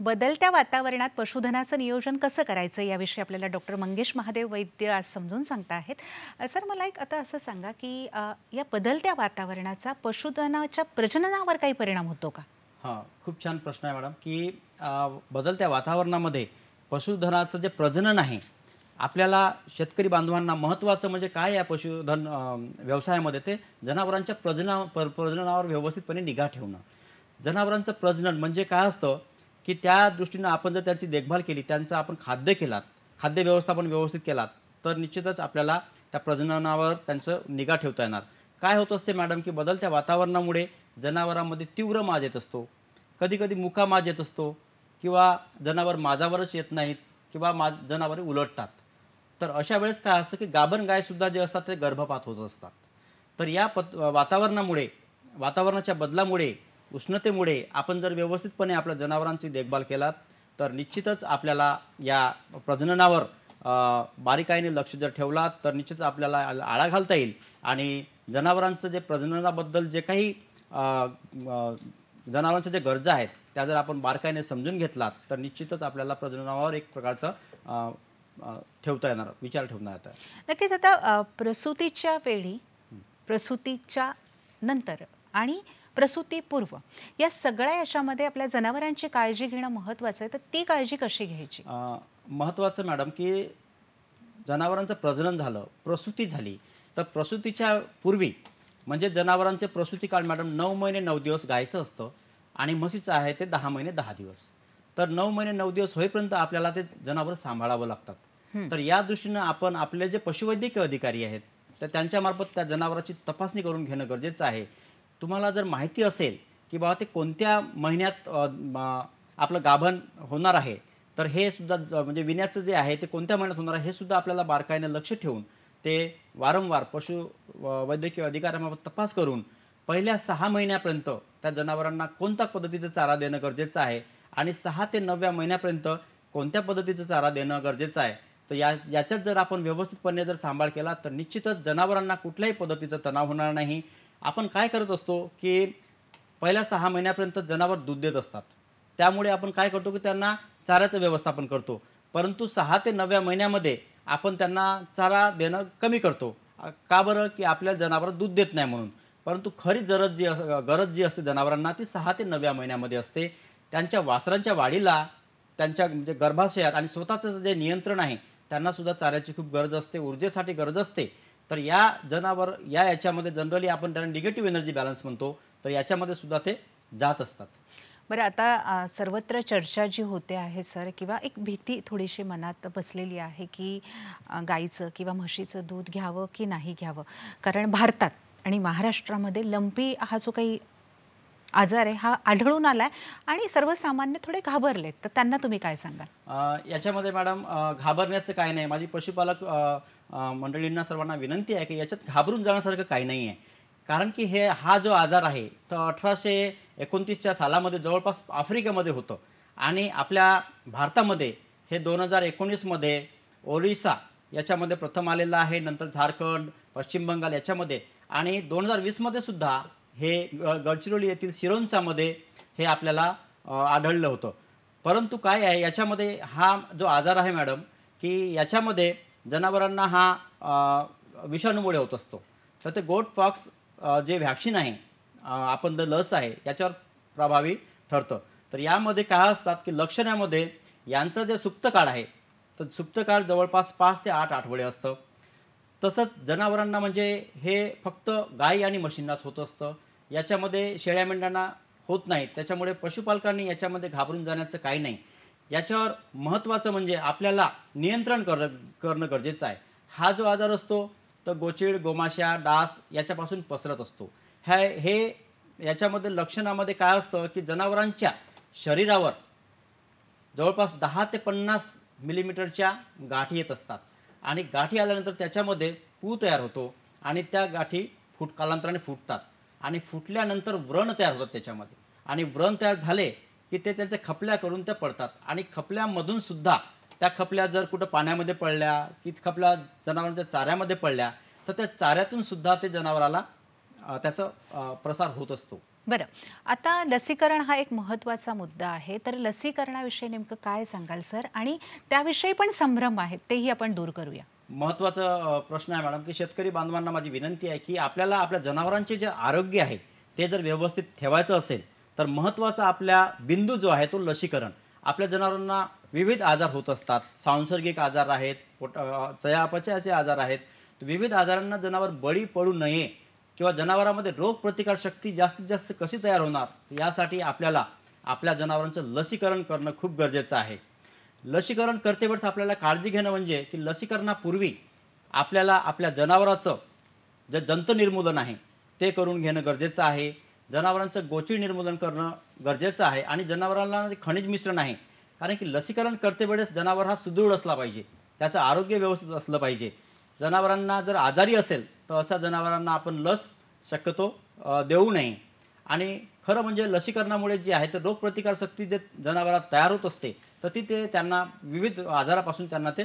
बदलत्या वातावरणात पशुधनाचं नियोजन कसं करायचं याविषयी आपल्याला डॉक्टर मंगेश महादेव वैद्य आज समजून सांगताहेत आहेत सर मला एक आता असं सांगा की या बदलत्या वातावरणाचा पशुधनाच्या प्रजननावर काही परिणाम होतो का हां खूप छान प्रश्न आहे मॅडम की बदलत्या वातावरणामध्ये पशुधनाचं जे प्रजनन आहे आपल्याला शेतकरी बांधवांना महत्त्वाचं म्हणजे काय या पशुधन व्यवसायामध्ये ते जनावरांच्या प्रजना प्र प्रजननावर व्यवस्थितपणे निगा ठेवणं जनावरांचं प्रजनन म्हणजे काय असतं की त्या दृष्टीनं आपण जर त्यांची देखभाल केली त्यांचं आपण खाद्य केलात खाद्य व्यवस्थापन व्यवस्थित केलात तर निश्चितच आपल्याला त्या प्रजननावर त्यांचं निगा ठेवता येणार काय होत असते मॅडम की बदलत्या वातावरणामुळे जनावरांमध्ये तीव्र माज येत असतो कधीकधी मुका माज येत असतो किंवा जनावर माझावरच येत नाहीत किंवा मा जनावरे उलटतात तर अशा वेळेस काय असतं की गाभण गायसुद्धा जे असतात ते गर्भपात होत असतात तर या पत वातावरणामुळे वातावरणाच्या बदलामुळे उष्णतेमुळे आपण जर व्यवस्थितपणे आपल्या जनावरांची देखभाल केलात तर निश्चितच आपल्याला या प्रजननावर बारीकाईने लक्ष जर ठेवलात तर निश्चितच आपल्याला आळा घालता येईल आणि जनावरांचं जे प्रजननाबद्दल जे काही जनावरांच्या ज्या गरजा आहेत त्या जर आपण बारकाईने समजून घेतलात तर निश्चितच आपल्याला प्रजननावर एक प्रकारचं ठेवता येणार विचार ठेवणार आता नक्कीच आता प्रसूतीच्या वेळी प्रसूतीच्या नंतर आणि प्रसूतीपूर्व या सगळ्या याच्यामध्ये आपल्या जनावरांची काळजी घेणं महत्त्वाचं आहे तर ती काळजी कशी घ्यायची महत्त्वाचं मॅडम की जनावरांचं प्रजनन झालं प्रसूती झाली तर प्रसूतीच्या पूर्वी म्हणजे जनावरांचे प्रसूती काळ मॅडम नऊ महिने नऊ दिवस गायचं असतं आणि म्हशीचं आहे ते दहा महिने दहा दिवस तर नऊ महिने नऊ दिवस होईपर्यंत आपल्याला ते जनावर सांभाळावं लागतात तर या दृष्टीनं आपण आपले जे पशुवैद्यकीय अधिकारी आहेत तर त्यांच्यामार्फत त्या जनावराची तपासणी करून घेणं गरजेचं आहे तुम्हाला जर माहिती असेल की बाबा ते कोणत्या महिन्यात आपलं गाभण होणार आहे तर हे सुद्धा म्हणजे विण्याचं जे आहे ते कोणत्या महिन्यात होणार आहे हे सुद्धा आपल्याला बारकाईनं लक्ष ठेवून ते वारंवार पशु वैद्यकीय अधिकाऱ्यांमार्फत तपास करून पहिल्या सहा महिन्यापर्यंत त्या जनावरांना कोणत्या पद्धतीचा चारा देणं गरजेचं आहे आणि सहा ते नवव्या महिन्यापर्यंत कोणत्या पद्धतीचा चारा देणं गरजेचं आहे तर या याच्यात जर आपण व्यवस्थितपणे जर सांभाळ केला तर निश्चितच जनावरांना कुठल्याही पद्धतीचा तणाव होणार नाही आपण काय करत असतो की पहिल्या सहा महिन्यापर्यंत जनावर दूध देत असतात त्यामुळे आपण काय करतो की त्यांना चाऱ्याचं व्यवस्थापन करतो परंतु सहा ते नवव्या महिन्यामध्ये आपण त्यांना चारा देणं कमी करतो का बरं की आपल्याला जनावर दूध देत नाही म्हणून परंतु खरी गरज जी गरज जी असते जनावरांना ती सहा ते नवव्या महिन्यामध्ये असते त्यांच्या वासरांच्या वाढीला त्यांच्या म्हणजे गर्भाशयात आणि स्वतःचं जे नियंत्रण आहे त्यांनासुद्धा चाऱ्याची खूप गरज असते ऊर्जेसाठी गरज असते तर या जनावर या याच्यामध्ये जनरली आपण त्यांना निगेटिव्ह एनर्जी बॅलन्स म्हणतो तर याच्यामध्ये सुद्धा ते जात असतात बरं आता सर्वत्र चर्चा जी होते आहे सर किंवा एक भीती थोडीशी मनात बसलेली आहे की गाईचं किंवा म्हशीचं दूध घ्यावं की नाही घ्यावं कारण भारतात आणि महाराष्ट्रामध्ये लंपी हा जो काही आजार आहे हा आढळून आला आणि सर्वसामान्य थोडे घाबरलेत तर त्यांना तुम्ही काय सांगाल याच्यामध्ये मॅडम घाबरण्याचं काय नाही माझी पशुपालक मंडळींना सर्वांना विनंती आहे की याच्यात घाबरून जाण्यासारखं काही नाही आहे कारण की हे हा जो आजार आहे तो अठराशे एकोणतीसच्या सालामध्ये जवळपास आफ्रिकेमध्ये होतं आणि आपल्या भारतामध्ये हे दोन हजार एकोणीसमध्ये ओरिसा याच्यामध्ये प्रथम आलेला आहे नंतर झारखंड पश्चिम बंगाल याच्यामध्ये आणि दोन हजार वीसमध्ये सुद्धा हे गडचिरोली येथील शिरोंचामध्ये हे आपल्याला आढळलं होतं परंतु काय आहे याच्यामध्ये हा जो आजार आहे मॅडम की याच्यामध्ये जनावरांना हा विषाणूमुळे होत असतो तर ते गोट फॉक्स जे व्हॅक्सिन आहे आपण जे लस आहे याच्यावर प्रभावी ठरतं तर यामध्ये काय असतात की लक्षणामध्ये यांचं जे सुप्तकाळ आहे तर सुप्तकाळ जवळपास पाच ते आठ आठवडे असतं तसंच जनावरांना म्हणजे हे फक्त गाई आणि म्हशींनाच होत असतं याच्यामध्ये शेळ्या मेंढ्यांना होत नाहीत त्याच्यामुळे पशुपालकांनी याच्यामध्ये घाबरून जाण्याचं काही नाही याच्यावर महत्त्वाचं म्हणजे आपल्याला नियंत्रण कर करणं गरजेचं आहे हा जो आजार असतो तर गोचिड गोमाशा डास याच्यापासून पसरत असतो ह्या हे याच्यामध्ये लक्षणामध्ये काय असतं की जनावरांच्या शरीरावर जवळपास दहा ते पन्नास मिलीमीटरच्या गाठी येत असतात आणि गाठी आल्यानंतर त्याच्यामध्ये पू तयार होतो आणि त्या गाठी फुट कालांतराने फुटतात आणि फुटल्यानंतर व्रण तयार होतात त्याच्यामध्ये आणि व्रण तयार झाले की ते त्यांच्या खपल्या करून त्या पडतात आणि खपल्यामधून सुद्धा त्या खपल्या जर कुठं पाण्यामध्ये पडल्या की खपल्या जनावरांच्या चाऱ्यामध्ये पडल्या तर त्या चाऱ्यातून सुद्धा ते जनावराला त्याचा प्रसार होत असतो बरं आता लसीकरण हा एक महत्त्वाचा मुद्दा आहे तर लसीकरणाविषयी नेमकं काय सांगाल सर आणि त्याविषयी पण संभ्रम आहेत तेही आपण दूर करूया महत्वाचा प्रश्न आहे मॅडम की शेतकरी बांधवांना माझी विनंती आहे की आपल्याला आपल्या जनावरांचे जे आरोग्य आहे ते जर व्यवस्थित ठेवायचं असेल तर महत्त्वाचा आपल्या बिंदू जो आहे तो लसीकरण आपल्या जनावरांना विविध आजार होत असतात सांसर्गिक आजार आहेत पोट चयापचयाचे आजार आहेत विविध आजारांना जनावर बळी पडू नये किंवा जनावरांमध्ये रोगप्रतिकारशक्ती जास्तीत जास्त कशी तयार होणार यासाठी आपल्याला आपल्या जनावरांचं लसीकरण करणं खूप गरजेचं आहे लसीकरण वेळेस आपल्याला काळजी घेणं म्हणजे की लसीकरणापूर्वी आपल्याला आपल्या जनावराचं जे जंत निर्मूलन आहे ते करून घेणं गरजेचं आहे जनावरांचं गोची निर्मूलन करणं गरजेचं आहे आणि जनावरांना खनिज मिश्रण आहे कारण की लसीकरण वेळेस जनावर हा सुदृढ असला पाहिजे त्याचं आरोग्य व्यवस्थित असलं पाहिजे जनावरांना जर आजारी असेल तर अशा जनावरांना आपण लस शक्यतो देऊ नये आणि खरं म्हणजे लसीकरणामुळे जे आहे तर रोगप्रतिकारशक्ती जे जनावरात तयार होत असते तर ती ते त्यांना विविध आजारापासून त्यांना ते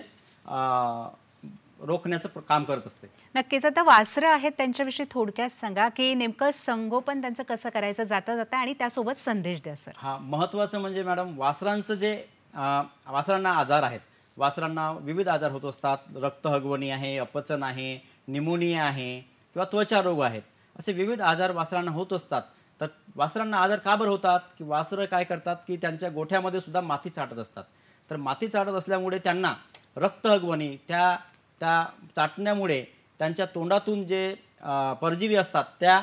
रोखण्याचं काम करत असते नक्कीच आता वासरं आहेत त्यांच्याविषयी थोडक्यात सांगा की नेमकं संगोपन त्यांचं कसं करायचं जाता जातं आणि त्यासोबत संदेश द्या सर हा महत्त्वाचं म्हणजे मॅडम वासरांचं जे वासरांना आजार आहेत वासरांना विविध आजार होत असतात रक्त हगवणी आहे अपचन आहे निमोनिया आहे किंवा त्वचा रोग आहेत असे विविध आजार वासरांना होत असतात तर वासरांना आजार का बरं होतात की वासरं काय करतात की त्यांच्या गोठ्यामध्ये सुद्धा माती चाटत असतात तर माती चाटत असल्यामुळे त्यांना रक्तहगवणी त्या त्या चाटण्यामुळे त्यांच्या तोंडातून जे परजीवी असतात त्या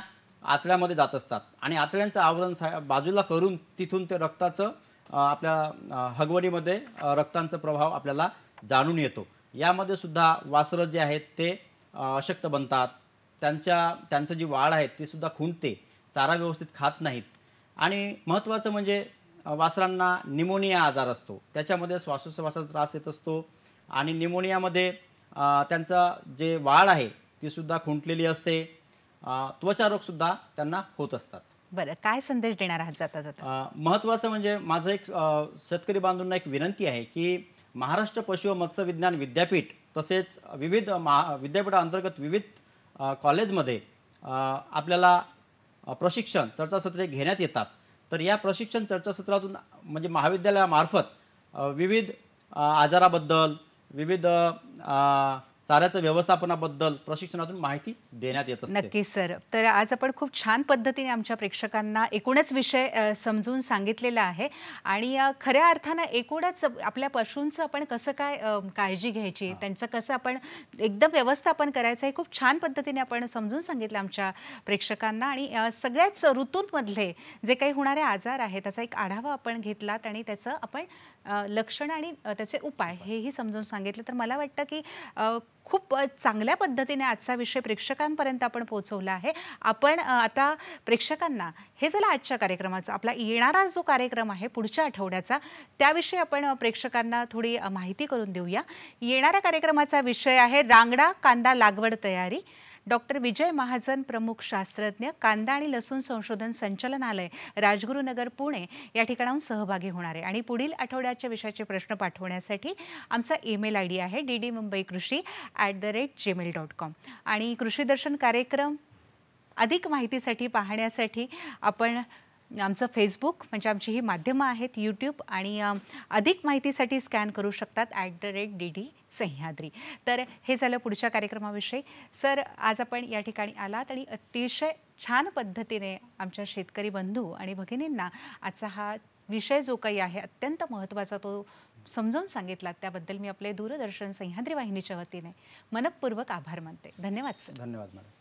आतळ्यामध्ये जात असतात आणि आतळ्यांचं आवरण सा बाजूला करून तिथून ते रक्ताचं आपल्या हगवणीमध्ये रक्तांचा प्रभाव आपल्याला जाणून येतो यामध्ये सुद्धा वासरं जे आहेत ते अशक्त बनतात त्यांच्या त्यांचं जी वाळ आहे ती सुद्धा खुंटते चारा व्यवस्थित खात नाहीत आणि महत्त्वाचं म्हणजे वासरांना निमोनिया आजार असतो त्याच्यामध्ये श्वासोश्वासाचा त्रास येत असतो आणि निमोनियामध्ये त्यांचा जे वाळ आहे तीसुद्धा खुंटलेली असते त्वचारोगसुद्धा त्यांना होत असतात बरं काय संदेश देणार आहात जाता जाता महत्त्वाचं म्हणजे माझं एक शेतकरी बांधूंना एक विनंती आहे की महाराष्ट्र पशु व मत्स्य विज्ञान विद्यापीठ तसेच विविध महा विद्यापीठाअंतर्गत विविध कॉलेजमध्ये आपल्याला प्रशिक्षण चर्चासत्रे घेण्यात येतात तर या प्रशिक्षण चर्चासत्रातून म्हणजे महाविद्यालयामार्फत विविध आजाराबद्दल विविध चाऱ्याचं व्यवस्थापनाबद्दल प्रशिक्षणातून माहिती देण्यात येत नक्की सर तर आज आपण खूप छान पद्धतीने आमच्या प्रेक्षकांना एकूणच विषय समजून सांगितलेला आहे आणि खऱ्या अर्थानं एकूणच आपल्या पशूंचं आपण कसं काय काळजी घ्यायची त्यांचं कसं आपण एकदम व्यवस्थापन करायचं हे खूप छान पद्धतीने आपण समजून सांगितलं आमच्या प्रेक्षकांना आणि सगळ्याच ऋतूंमधले जे काही होणारे आजार आहेत त्याचा एक आढावा आपण घेतला आणि त्याचं आपण लक्षण आणि त्याचे उपाय हेही समजून सांगितलं तर मला वाटतं की खूप चांगल्या पद्धतीने आजचा विषय प्रेक्षकांपर्यंत आपण पोहोचवला आहे आपण आता प्रेक्षकांना हे झालं आजच्या कार्यक्रमाचा आपला येणारा जो कार्यक्रम आहे पुढच्या आठवड्याचा त्याविषयी आपण प्रेक्षकांना थोडी माहिती करून देऊया येणाऱ्या कार्यक्रमाचा विषय आहे रांगडा कांदा लागवड तयारी डॉक्टर विजय महाजन प्रमुख शास्त्रज्ञ कांदा आणि लसूण संशोधन संचलनालय राजगुरुनगर पुणे या ठिकाणाहून सहभागी होणार आहे आणि पुढील आठवड्याच्या विषयाचे प्रश्न पाठवण्यासाठी आमचा ईमेल आय डी आहे D D Mumbai Krishi at the rate Gmail dot com आणि कृषी दर्शन कार्यक्रम अधिक माहितीसाठी पाहण्यासाठी आपण आमचं फेसबुक म्हणजे आमची ही माध्यमं आहेत यूट्यूब आणि अधिक माहितीसाठी स्कॅन करू शकतात at the rate D D Sahyadri तर हे झालं पुढच्या कार्यक्रमाविषयी सर आज आपण या ठिकाणी आलात आणि अतिशय छान पद्धतीने आमच्या शेतकरी बंधू आणि भगिनींना आजचा हा विषय जो काही आहे अत्यंत महत्त्वाचा तो समजावून सांगितला त्याबद्दल मी आपले दूरदर्शन सह्याद्री वाहिनीच्या वतीने मनपूर्वक आभार मानते धन्यवाद सर धन्यवाद मॅडम